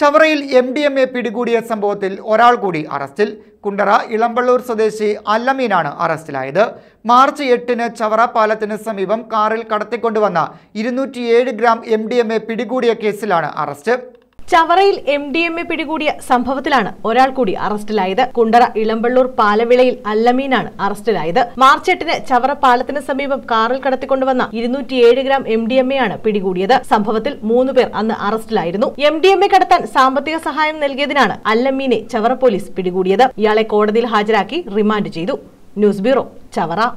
ചവറയിൽ M D M A പിടികൂടിയ സംഭവത്തിൽ ഒരാൾ കൂടി അറസ്റ്റിൽ കുണ്ടറ ഇളമ്പള്ളൂർ സ്വദേശി അല്ലമീനാണ് അറസ്റ്റിലായത് മാർച്ച് എട്ടിന് ചവറ പാലത്തിന് സമീപം കാറിൽ കടത്തിക്കൊണ്ടുവന്ന ഇരുന്നൂറ്റിയേഴ് gram M D M A പിടികൂടിയ കേസിലാണ് അറസ്റ്റ് ചവറയിൽ എം ഡി എം എ പിടികൂടിയ സംഭവത്തിലാണ് ഒരാൾ കൂടി അറസ്റ്റിലായത് കുണ്ടറ ഇളമ്പള്ളൂർ പാലവിളയിൽ അല്ലമീനാണ് അറസ്റ്റിലായത് മാർച്ച് എട്ടിന് ചവറ പാലത്തിന് സമീപം കാറിൽ കടത്തിക്കൊണ്ടുവന്ന ഇരുന്നൂറ്റിയേഴ് gram M D M A ആണ് പിടികൂടിയത് സംഭവത്തിൽ മൂന്ന് പേർ അന്ന് അറസ്റ്റിലായിരുന്നു എം ഡി എം എ കടത്താൻ സാമ്പത്തിക സഹായം നൽകിയതിനാണ് അല്ലമീനെ ചവറ പോലീസ് പിടികൂടിയത് ഇയാളെ കോടതിയിൽ ഹാജരാക്കി റിമാൻഡ് ചെയ്തു ന്യൂസ് ബ്യൂറോ ചവറ